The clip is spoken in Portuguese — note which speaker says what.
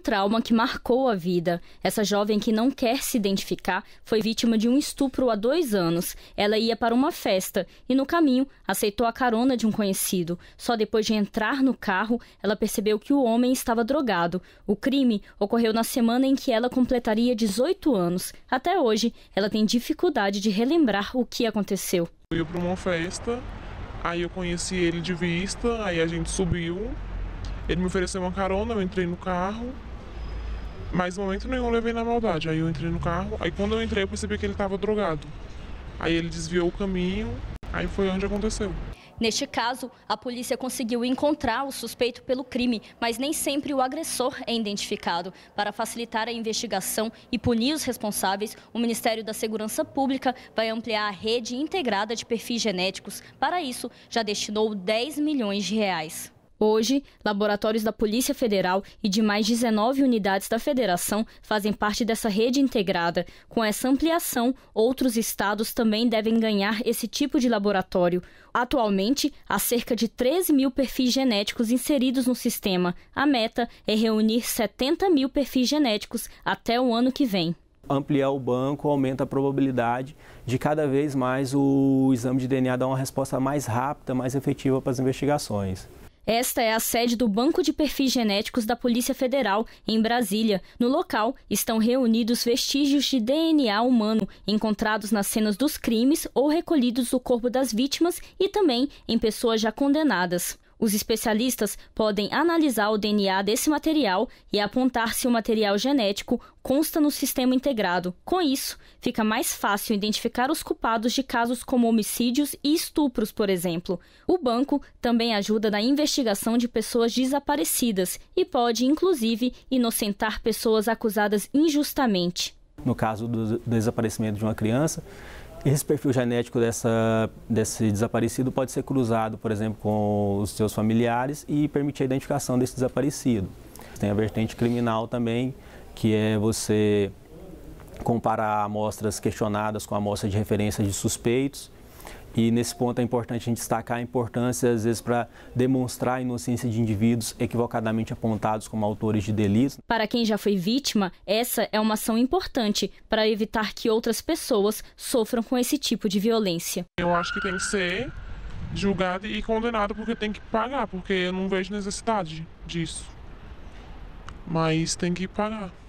Speaker 1: trauma que marcou a vida. Essa jovem que não quer se identificar foi vítima de um estupro há dois anos. Ela ia para uma festa e, no caminho, aceitou a carona de um conhecido. Só depois de entrar no carro, ela percebeu que o homem estava drogado. O crime ocorreu na semana em que ela completaria 18 anos. Até hoje, ela tem dificuldade de relembrar o que aconteceu.
Speaker 2: Eu fui para uma festa, aí eu conheci ele de vista, aí a gente subiu. Ele me ofereceu uma carona, eu entrei no carro. Mas no momento nenhum eu levei na maldade. Aí eu entrei no carro, aí quando eu entrei eu percebi que ele estava drogado. Aí ele desviou o caminho, aí foi onde aconteceu.
Speaker 1: Neste caso, a polícia conseguiu encontrar o suspeito pelo crime, mas nem sempre o agressor é identificado. Para facilitar a investigação e punir os responsáveis, o Ministério da Segurança Pública vai ampliar a rede integrada de perfis genéticos. Para isso, já destinou 10 milhões de reais. Hoje, laboratórios da Polícia Federal e de mais 19 unidades da Federação fazem parte dessa rede integrada. Com essa ampliação, outros estados também devem ganhar esse tipo de laboratório. Atualmente, há cerca de 13 mil perfis genéticos inseridos no sistema. A meta é reunir 70 mil perfis genéticos até o ano que vem
Speaker 3: ampliar o banco aumenta a probabilidade de cada vez mais o exame de DNA dar uma resposta mais rápida, mais efetiva para as investigações.
Speaker 1: Esta é a sede do Banco de Perfis Genéticos da Polícia Federal, em Brasília. No local estão reunidos vestígios de DNA humano encontrados nas cenas dos crimes ou recolhidos do corpo das vítimas e também em pessoas já condenadas. Os especialistas podem analisar o DNA desse material e apontar se o material genético consta no sistema integrado. Com isso, fica mais fácil identificar os culpados de casos como homicídios e estupros, por exemplo. O banco também ajuda na investigação de pessoas desaparecidas e pode, inclusive, inocentar pessoas acusadas injustamente.
Speaker 3: No caso do desaparecimento de uma criança, esse perfil genético dessa, desse desaparecido pode ser cruzado, por exemplo, com os seus familiares e permitir a identificação desse desaparecido. Tem a vertente criminal também, que é você comparar amostras questionadas com amostras de referência de suspeitos e nesse ponto é importante a gente destacar a importância, às vezes, para demonstrar a inocência de indivíduos equivocadamente apontados como autores de delitos.
Speaker 1: Para quem já foi vítima, essa é uma ação importante para evitar que outras pessoas sofram com esse tipo de violência.
Speaker 3: Eu
Speaker 2: acho que tem que ser julgado e condenado porque tem que pagar, porque eu não vejo necessidade disso. Mas tem que pagar.